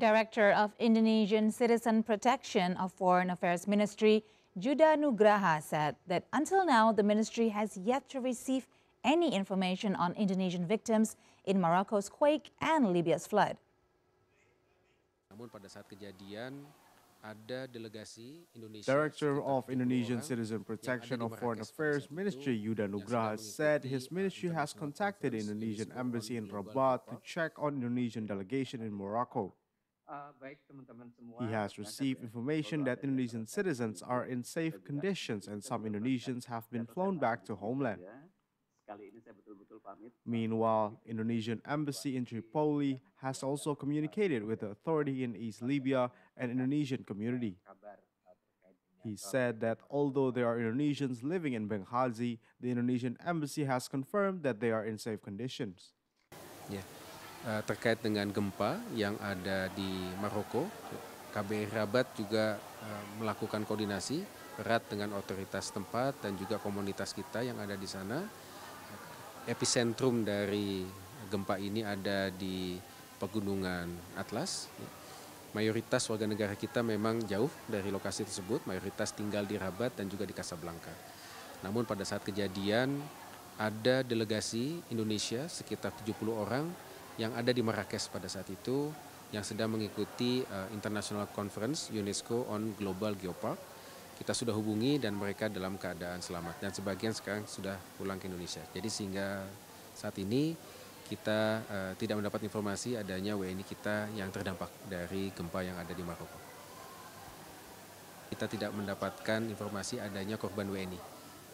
Director of Indonesian Citizen Protection of Foreign Affairs Ministry, Judah Nugraha, said that until now, the ministry has yet to receive any information on Indonesian victims in Morocco's quake and Libya's flood. Director of Indonesian Citizen Protection of Foreign Affairs Ministry Yuda Nugraha said his ministry has contacted the Indonesian embassy in Rabat to check on Indonesian delegation in Morocco. Uh, he has received information that eh, Indonesian citizens are in safe conditions and some Indonesians have been flown back to homeland. Meanwhile, Indonesian embassy in Tripoli has also communicated with the authority in East Libya and Indonesian community. He said that although there are Indonesians living in Benghazi, the Indonesian embassy has confirmed that they are in safe conditions. Yeah. Eh, terkait dengan gempa yang ada di Maroko. KBR Rabat juga eh, melakukan koordinasi erat dengan otoritas tempat dan juga komunitas kita yang ada di sana. Epicentrum dari gempa ini ada di pegunungan Atlas. Mayoritas warga negara kita memang jauh dari lokasi tersebut, mayoritas tinggal di Rabat dan juga di Casablanca. Namun pada saat kejadian ada delegasi Indonesia sekitar 70 orang yang ada di Marrakesh pada saat itu yang sedang mengikuti uh, International Conference UNESCO on Global Geopark. Kita sudah hubungi dan mereka dalam keadaan selamat dan sebagian sekarang sudah pulang ke Indonesia. Jadi sehingga saat ini kita uh, tidak mendapat informasi adanya WNI kita yang terdampak dari gempa yang ada di Maroko. Kita tidak mendapatkan informasi adanya korban WNI.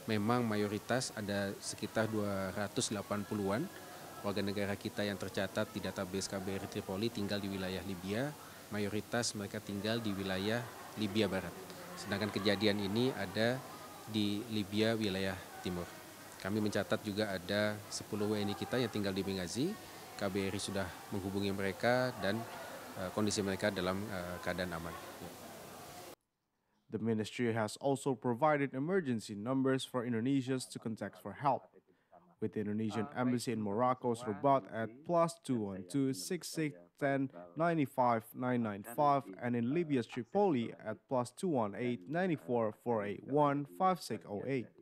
Memang mayoritas ada sekitar 280-an warga negara kita yang tercatat di database KBRI Tripoli tinggal di wilayah Libya, mayoritas mereka tinggal di wilayah Libya Barat. Sedangkan kejadian ini ada di Libya wilayah timur. Kami mencatat juga ada 10 WNI kita yang tinggal di Benghazi. KBRI sudah menghubungi mereka dan eh, kondisi mereka dalam eh, keadaan aman. Ya. The ministry has also provided emergency numbers for Indonesians to contact for help. with the Indonesian uh, embassy in Morocco's robot at plus 212-6610-95995 and in uh, Libya's Tripoli at plus 218-94481-5608.